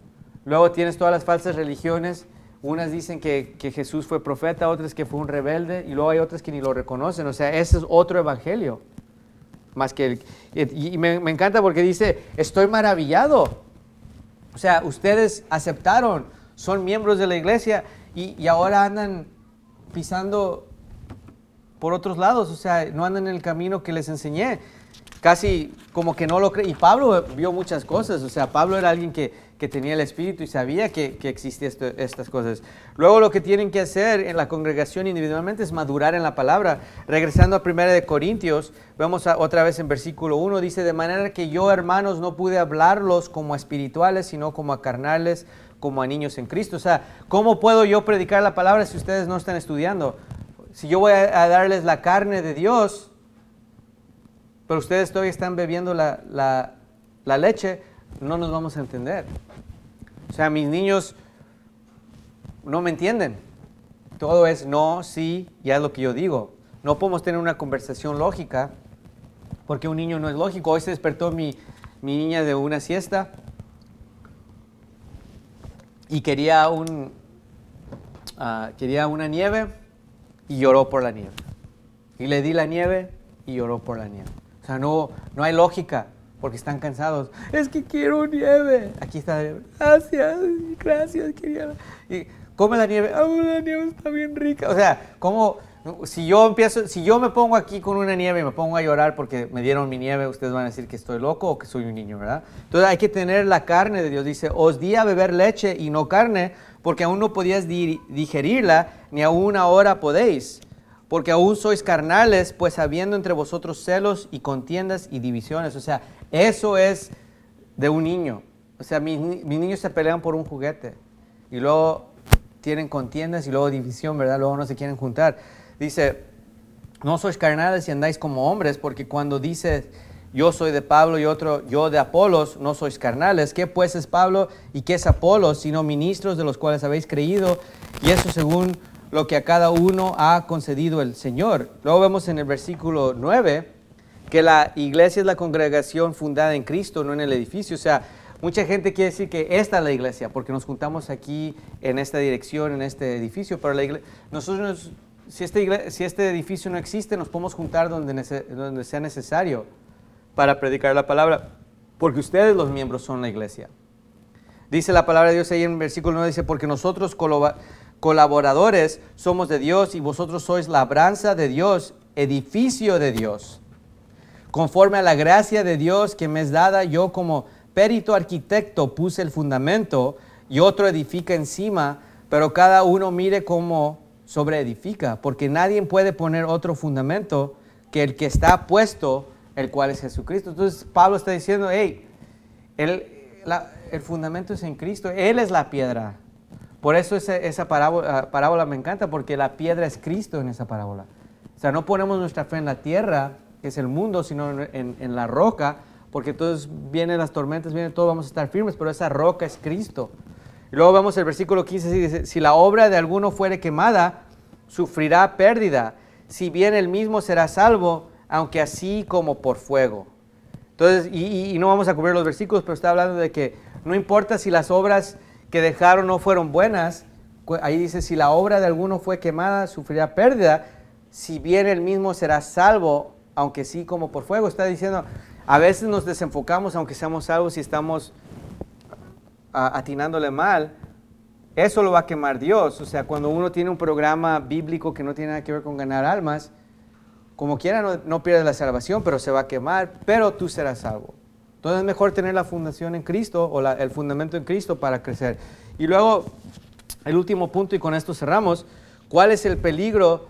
Luego tienes todas las falsas religiones. Unas dicen que, Jesús fue profeta, otras que fue un rebelde, y luego hay otras que ni lo reconocen. O sea, ese es otro evangelio. Más que y, me encanta porque dice, estoy maravillado o sea, ustedes aceptaron, son miembros de la iglesia y, ahora andan pisando por otros lados, o sea, no andan en el camino que les enseñé. Casi como que no lo creen. Y Pablo vio muchas cosas, o sea, Pablo era alguien que, que tenía el Espíritu y sabía que, existían estas cosas. Luego lo que tienen que hacer en la congregación individualmente es madurar en la palabra. Regresando a 1 Corintios, vemos otra vez en versículo 1, dice, de manera que yo, hermanos, no pude hablarlos como a espirituales, sino como a carnales, como a niños en Cristo. O sea, ¿cómo puedo yo predicar la palabra si ustedes no están estudiando? Si yo voy a, darles la carne de Dios, pero ustedes todavía están bebiendo la, la leche, no nos vamos a entender. O sea, mis niños no me entienden. Todo es no, sí, ya es lo que yo digo. No podemos tener una conversación lógica porque un niño no es lógico. Hoy se despertó mi, niña de una siesta y quería, un, ah, quería una nieve y lloró por la nieve. Y le di la nieve y lloró por la nieve. O sea, no, no hay lógica porque están cansados. Es que quiero nieve. Aquí está la nieve. Gracias, gracias, querida. Y come la nieve. Ah, la nieve está bien rica. O sea, como si yo empiezo, si yo me pongo aquí con una nieve y me pongo a llorar porque me dieron mi nieve, ustedes van a decir que estoy loco o que soy un niño, ¿verdad? Entonces hay que tener la carne de Dios. Dice, os di a beber leche y no carne, porque aún no podías digerirla, ni aún ahora podéis porque aún sois carnales, pues habiendo entre vosotros celos y contiendas y divisiones. O sea, eso es de un niño. O sea, mis, mis, niños se pelean por un juguete y luego tienen contiendas y luego división, ¿verdad? Luego no se quieren juntar. Dice, no sois carnales y andáis como hombres, porque cuando dices, yo soy de Pablo y otro, yo de Apolos, no sois carnales. ¿Qué pues es Pablo y qué es Apolos, sino ministros de los cuales habéis creído? Y eso según lo que a cada uno ha concedido el Señor. Luego vemos en el versículo 9, que la iglesia es la congregación fundada en Cristo, no en el edificio. O sea, mucha gente quiere decir que esta es la iglesia, porque nos juntamos aquí en esta dirección, en este edificio, pero la iglesia, nosotros, si, este edificio no existe, nos podemos juntar donde, donde sea necesario para predicar la palabra, porque ustedes los miembros son la iglesia. Dice la palabra de Dios ahí en el versículo 9, dice, porque nosotros colaboradores somos de Dios y vosotros sois labranza de Dios, edificio de Dios Conforme a la gracia de Dios que me es dada, yo como perito arquitecto puse el fundamento y otro edifica encima, pero cada uno mire cómo sobreedifica, porque nadie puede poner otro fundamento que el que está puesto, el cual es Jesucristo. Entonces Pablo está diciendo, hey, el, el fundamento es en Cristo, Él es la piedra. Por eso esa, parábola, ah, parábola, me encanta, porque la piedra es Cristo en esa parábola. O sea, no ponemos nuestra fe en la tierra, es el mundo, sino en, la roca, porque entonces vienen las tormentas, vienen todo, vamos a estar firmes, pero esa roca es Cristo. luego vemos el versículo 15, dice, si la obra de alguno fuere quemada, sufrirá pérdida, si bien el mismo será salvo, aunque así como por fuego. Entonces, y, y no vamos a cubrir los versículos, pero está hablando de que no importa si las obras que dejaron no fueron buenas, ahí dice, si la obra de alguno fue quemada, sufrirá pérdida, si bien el mismo será salvo, aunque sí como por fuego. Está diciendo, a veces nos desenfocamos, aunque seamos salvos y estamos atinándole mal, eso lo va a quemar Dios. O sea, cuando uno tiene un programa bíblico que no tiene nada que ver con ganar almas, como quiera no, pierde la salvación, pero se va a quemar, pero tú serás salvo. Entonces es mejor tener la fundación en Cristo o el fundamento en Cristo para crecer. Y luego, el último punto, y con esto cerramos, ¿cuál es el peligro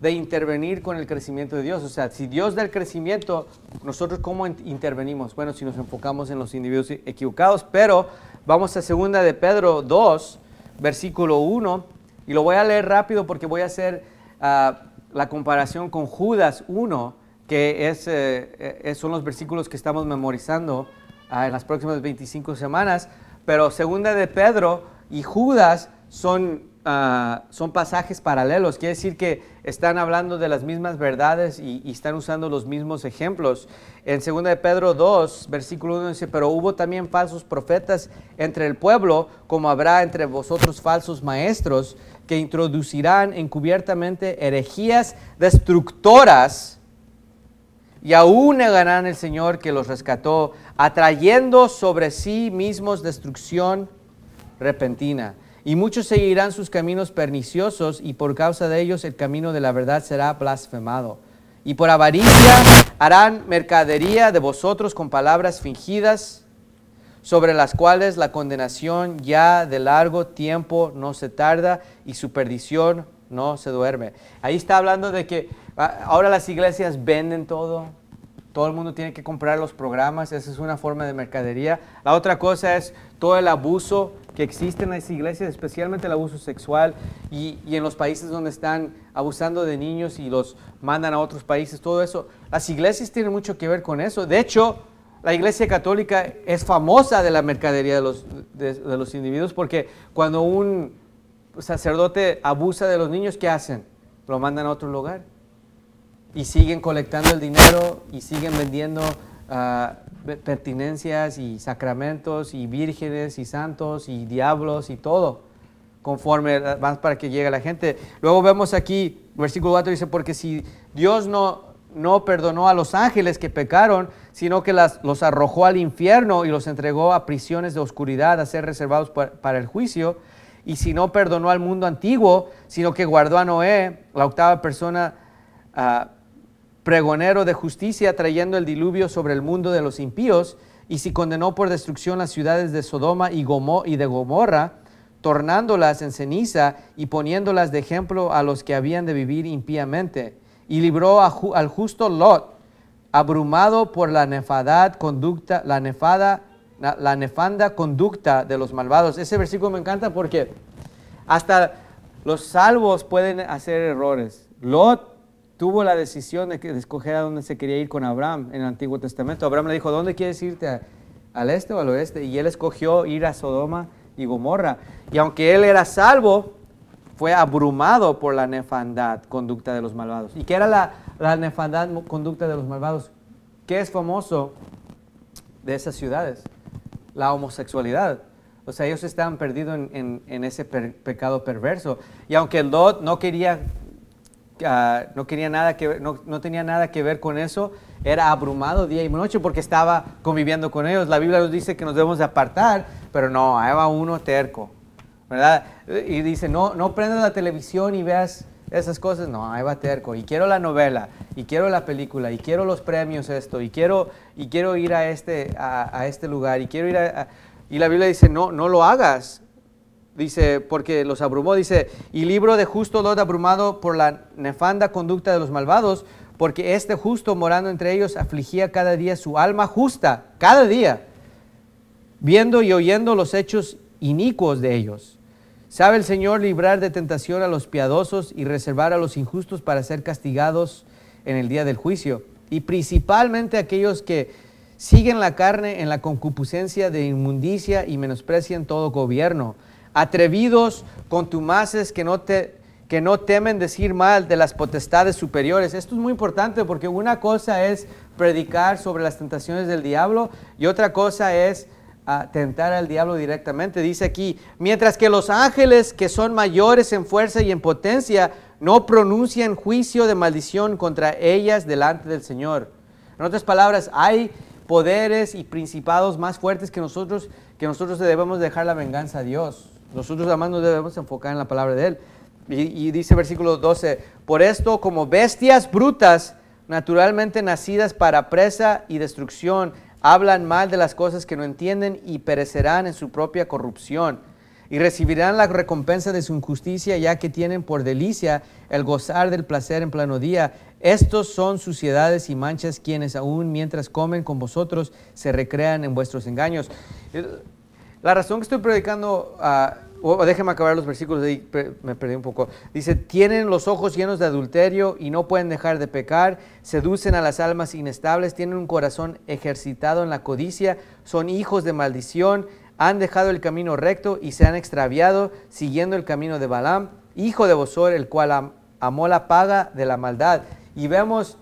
de intervenir con el crecimiento de Dios. O sea, si Dios da el crecimiento, nosotros cómo intervenimos? Bueno, si nos enfocamos en los individuos equivocados, pero vamos a segunda de Pedro 2, versículo 1, y lo voy a leer rápido porque voy a hacer ah, la comparación con Judas 1, que es, eh, eh, son los versículos que estamos memorizando ah, en las próximas 25 semanas, pero segunda de Pedro y Judas son Ah, son pasajes paralelos, quiere decir que están hablando de las mismas verdades y, están usando los mismos ejemplos. En 2 de Pedro 2, versículo 1 dice, pero hubo también falsos profetas entre el pueblo, como habrá entre vosotros falsos maestros, que introducirán encubiertamente herejías destructoras y aún negarán el Señor que los rescató, atrayendo sobre sí mismos destrucción repentina. Y muchos seguirán sus caminos perniciosos y por causa de ellos el camino de la verdad será blasfemado. Y por avaricia harán mercadería de vosotros con palabras fingidas, sobre las cuales la condenación ya de largo tiempo no se tarda y su perdición no se duerme. Ahí está hablando de que ah, ahora las iglesias venden todo, todo el mundo tiene que comprar los programas, esa es una forma de mercadería. La otra cosa es todo el abuso que existen las iglesias, especialmente el abuso sexual y, en los países donde están abusando de niños y los mandan a otros países, todo eso. Las iglesias tienen mucho que ver con eso. De hecho, la Iglesia Católica es famosa de la mercadería de los, de, los, individuos porque cuando un sacerdote abusa de los niños, ¿qué hacen? Lo mandan a otro lugar. Y siguen colectando el dinero y siguen vendiendo ah, pertinencias y sacramentos y vírgenes y santos y diablos y todo, conforme más para que llegue la gente. Luego vemos aquí, versículo 4 dice, porque si Dios no, no perdonó a los ángeles que pecaron, sino que las, los arrojó al infierno y los entregó a prisiones de oscuridad a ser reservados para, el juicio, y si no perdonó al mundo antiguo, sino que guardó a Noé, la octava persona, ah, pregonero de justicia trayendo el diluvio sobre el mundo de los impíos, y si condenó por destrucción las ciudades de Sodoma y, y de Gomorra, tornándolas en ceniza y poniéndolas de ejemplo a los que habían de vivir impíamente, y libró al justo Lot, abrumado por la nefadad conducta, la nefada, la, la nefanda conducta de los malvados. Ese versículo me encanta porque hasta los salvos pueden hacer errores. Lot tuvo la decisión de, que, escoger a dónde se quería ir con Abraham en el Antiguo Testamento. Abraham le dijo, ¿dónde quieres irte? ¿Al este o al oeste? Y él escogió ir a Sodoma y Gomorra. Y aunque él era salvo, fue abrumado por la nefandad conducta de los malvados. ¿Y qué era la, nefandad conducta de los malvados? ¿Qué es famoso de esas ciudades? La homosexualidad. O sea, ellos estaban perdidos en, ese pecado perverso. Y aunque Lot no quería Ah, no, quería nada que, no, tenía nada que ver con eso, era abrumado día y noche porque estaba conviviendo con ellos. La Biblia nos dice que nos debemos apartar, pero no, ahí va uno terco, ¿verdad? Y dice, no, no prendas la televisión y veas esas cosas, no, ahí va terco, y quiero la novela, y quiero la película, y quiero los premios esto, y quiero, y quiero ir a este, a, este lugar, y quiero ir a... Y la Biblia dice, no, no lo hagas, dice, porque los abrumó, dice, y libro de justo Lot abrumado por la nefanda conducta de los malvados, porque este justo morando entre ellos afligía cada día su alma justa, cada día, viendo y oyendo los hechos inicuos de ellos. Sabe el Señor librar de tentación a los piadosos y reservar a los injustos para ser castigados en el día del juicio, y principalmente aquellos que siguen la carne en la concupiscencia de inmundicia y menosprecian todo gobierno atrevidos, contumaces que no te que no temen decir mal de las potestades superiores. Esto es muy importante porque una cosa es predicar sobre las tentaciones del diablo y otra cosa es ah, tentar al diablo directamente. Dice aquí, mientras que los ángeles que son mayores en fuerza y en potencia no pronuncian juicio de maldición contra ellas delante del Señor. En otras palabras, hay poderes y principados más fuertes que nosotros, que nosotros debemos dejar la venganza a Dios. Nosotros además nos debemos enfocar en la palabra de Él. Y, dice versículo 12, por esto como bestias brutas, naturalmente nacidas para presa y destrucción, hablan mal de las cosas que no entienden y perecerán en su propia corrupción. Y recibirán la recompensa de su injusticia, ya que tienen por delicia el gozar del placer en plano día. Estos son suciedades y manchas quienes aún mientras comen con vosotros se recrean en vuestros engaños. Eh, la razón que estoy predicando a o, déjeme acabar los versículos, me perdí un poco. Dice, tienen los ojos llenos de adulterio y no pueden dejar de pecar, seducen a las almas inestables, tienen un corazón ejercitado en la codicia, son hijos de maldición, han dejado el camino recto y se han extraviado siguiendo el camino de Balaam, hijo de Bosor, el cual amó la paga de la maldad. Y vemos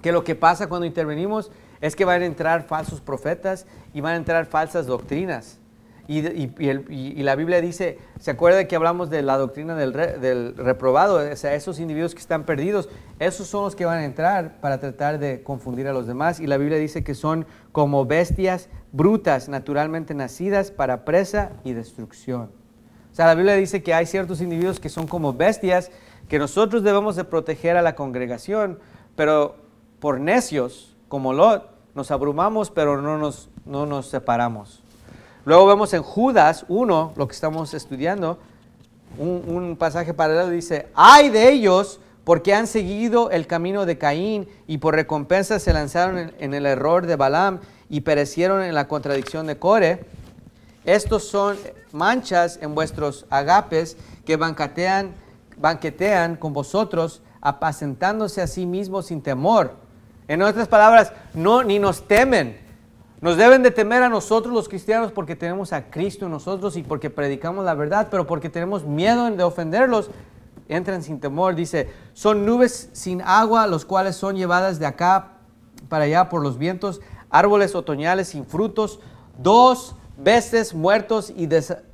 que lo que pasa cuando intervenimos es que van a entrar falsos profetas y van a entrar falsas doctrinas. Y, la Biblia dice, ¿se acuerda que hablamos de la doctrina del, reprobado? O sea, esos individuos que están perdidos, esos son los que van a entrar para tratar de confundir a los demás. Y la Biblia dice que son como bestias brutas, naturalmente nacidas para presa y destrucción. O sea, la Biblia dice que hay ciertos individuos que son como bestias, que nosotros debemos de proteger a la congregación, pero por necios, como Lot, nos abrumamos, pero no nos, no nos separamos. Luego vemos en Judas 1, lo que estamos estudiando, un, pasaje paralelo dice, ay de ellos porque han seguido el camino de Caín y por recompensa se lanzaron en, el error de Balaam y perecieron en la contradicción de Core. Estos son manchas en vuestros agapes que banquetean, banquetean con vosotros, apacentándose a sí mismos sin temor. En otras palabras, no ni nos temen. Nos deben de temer a nosotros los cristianos porque tenemos a Cristo en nosotros y porque predicamos la verdad, pero porque tenemos miedo de ofenderlos, entran sin temor. Dice, son nubes sin agua, los cuales son llevadas de acá para allá por los vientos, árboles otoñales sin frutos, dos veces muertos y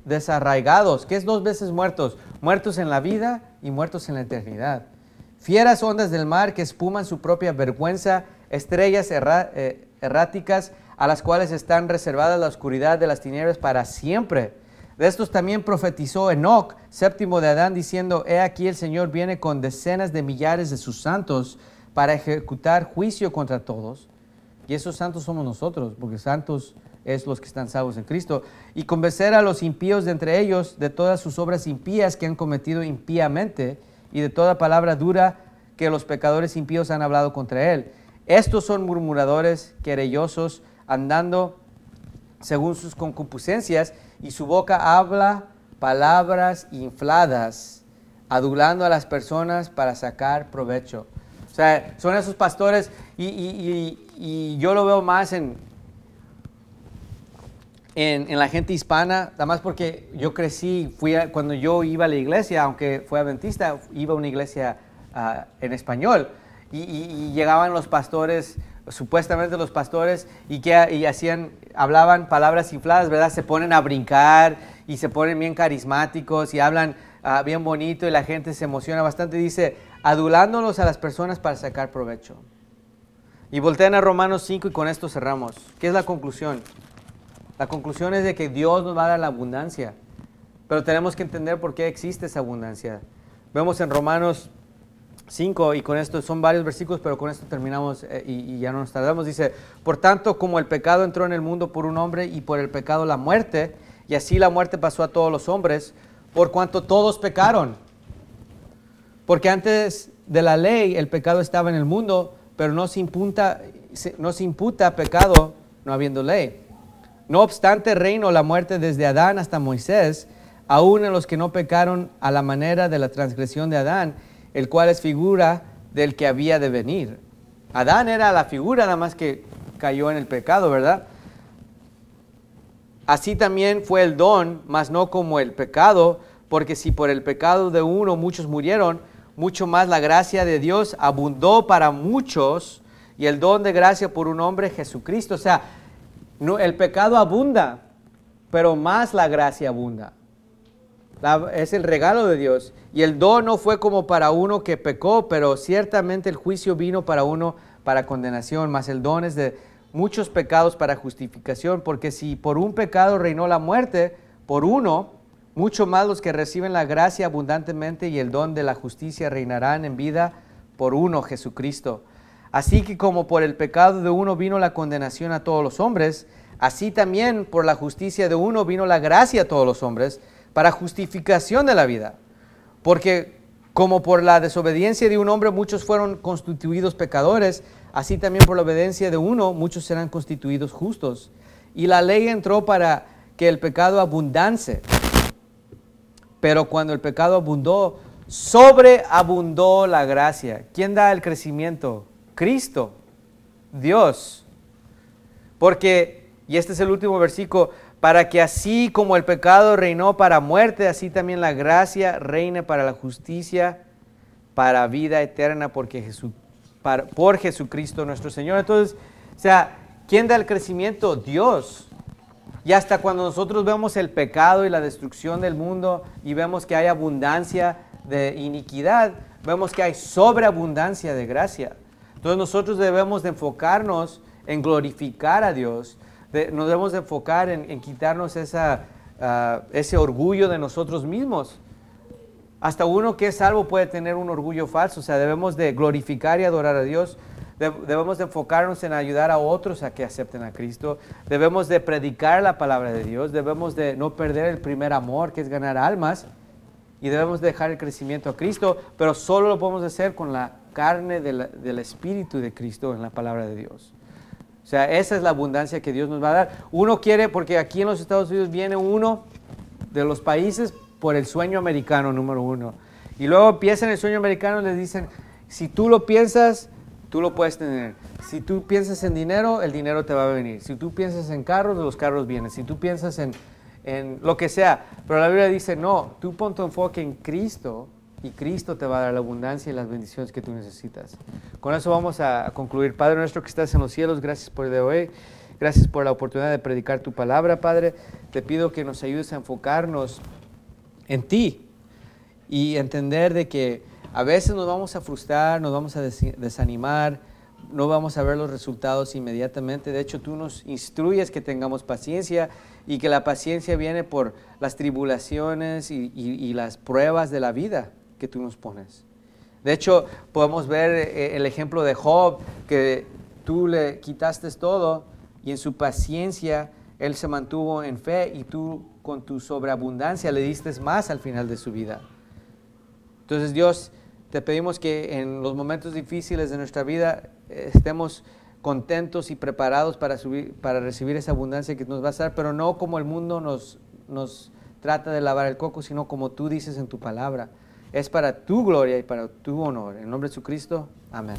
desarraigados. ¿Qué es dos veces muertos? Muertos en la vida y muertos en la eternidad. Fieras ondas del mar que espuman su propia vergüenza, estrellas eh, erráticas a las cuales están reservadas la oscuridad de las tinieblas para siempre. De estos también profetizó Enoc, séptimo de Adán, diciendo, He aquí el Señor viene con decenas de millares de sus santos para ejecutar juicio contra todos. Y esos santos somos nosotros, porque santos es los que están salvos en Cristo. Y convencer a los impíos de entre ellos de todas sus obras impías que han cometido impíamente y de toda palabra dura que los pecadores impíos han hablado contra él. Estos son murmuradores, querellosos, andando según sus concupiscencias, y su boca habla palabras infladas, adulando a las personas para sacar provecho. O sea, son esos pastores, y, yo lo veo más en, en, la gente hispana, nada más porque yo crecí, fui cuando yo iba a la iglesia, aunque fue adventista, iba a una iglesia ah, en español, y, llegaban los pastores supuestamente los pastores y que y hacían, hablaban palabras infladas, ¿verdad? Se ponen a brincar y se ponen bien carismáticos y hablan ah, bien bonito y la gente se emociona bastante. Dice, adulándolos a las personas para sacar provecho. Y voltean a Romanos 5 y con esto cerramos. ¿Qué es la conclusión? La conclusión es de que Dios nos va a dar la abundancia, pero tenemos que entender por qué existe esa abundancia. Vemos en Romanos 5, y con esto son varios versículos, pero con esto terminamos eh, y, ya no nos tardamos. Dice, por tanto, como el pecado entró en el mundo por un hombre y por el pecado la muerte, y así la muerte pasó a todos los hombres, por cuanto todos pecaron. Porque antes de la ley el pecado estaba en el mundo, pero no se imputa, no se imputa pecado no habiendo ley. No obstante, reino la muerte desde Adán hasta Moisés, aún en los que no pecaron a la manera de la transgresión de Adán, el cual es figura del que había de venir. Adán era la figura nada más que cayó en el pecado, ¿verdad? Así también fue el don, mas no como el pecado, porque si por el pecado de uno muchos murieron, mucho más la gracia de Dios abundó para muchos y el don de gracia por un hombre Jesucristo. O sea, no, el pecado abunda, pero más la gracia abunda es el regalo de Dios. Y el don no fue como para uno que pecó, pero ciertamente el juicio vino para uno para condenación, mas el don es de muchos pecados para justificación, porque si por un pecado reinó la muerte, por uno, mucho más los que reciben la gracia abundantemente y el don de la justicia reinarán en vida por uno, Jesucristo. Así que como por el pecado de uno vino la condenación a todos los hombres, así también por la justicia de uno vino la gracia a todos los hombres para justificación de la vida. Porque como por la desobediencia de un hombre muchos fueron constituidos pecadores, así también por la obediencia de uno muchos serán constituidos justos. Y la ley entró para que el pecado abundase. Pero cuando el pecado abundó, sobreabundó la gracia. ¿Quién da el crecimiento? Cristo, Dios. Porque, y este es el último versículo, para que así como el pecado reinó para muerte, así también la gracia reine para la justicia, para vida eterna, porque por Jesucristo nuestro Señor. Entonces, o sea, ¿quién da el crecimiento? Dios. Y hasta cuando nosotros vemos el pecado y la destrucción del mundo y vemos que hay abundancia de iniquidad, vemos que hay sobreabundancia de gracia. Entonces nosotros debemos de enfocarnos en glorificar a Dios nos debemos de enfocar en, quitarnos ah, ese orgullo de nosotros mismos. Hasta uno que es salvo puede tener un orgullo falso, o sea, debemos de glorificar y adorar a Dios. debemos de enfocarnos en ayudar a otros a que acepten a Cristo. Debemos de predicar la palabra de Dios. Debemos de no perder el primer amor, que es ganar almas. Y debemos dejar el crecimiento a Cristo, pero solo lo podemos hacer con la carne del Espíritu de Cristo en la palabra de Dios. O sea, esa es la abundancia que Dios nos va a dar. Uno quiere, porque aquí en los Estados Unidos viene uno de los países por el sueño americano número uno. Y luego en el sueño americano y les dicen, si tú lo piensas, tú lo puedes tener. Si tú piensas en dinero, el dinero te va a venir. Si tú piensas en carros, los carros vienen. Si tú piensas en, en lo que sea. Pero la Biblia dice, no, tú pon tu enfoque en Cristo y Cristo te va a dar la abundancia y las bendiciones que tú necesitas. Con eso vamos a concluir. Padre nuestro que estás en los cielos, gracias por el de hoy. Gracias por la oportunidad de predicar tu palabra, Padre. Te pido que nos ayudes a enfocarnos en ti y entender de que a veces nos vamos a frustrar, nos vamos a desanimar, no vamos a ver los resultados inmediatamente. De hecho, tú nos instruyes que tengamos paciencia y que la paciencia viene por las tribulaciones y, y las pruebas de la vida que tú nos pones. De hecho, podemos ver eh, eh, el ejemplo de Job, que tú le quitaste todo y en su paciencia él se mantuvo en fe y tú con tu sobreabundancia le diste más al final de su vida. Entonces Dios, te pedimos que en los momentos difíciles de nuestra vida eh, estemos contentos y preparados para, para recibir esa abundancia que nos va a dar, pero no como el mundo nos, nos trata de lavar el coco, sino como tú dices en tu palabra es para tu gloria y para tu honor. En nombre de Jesucristo. Amén.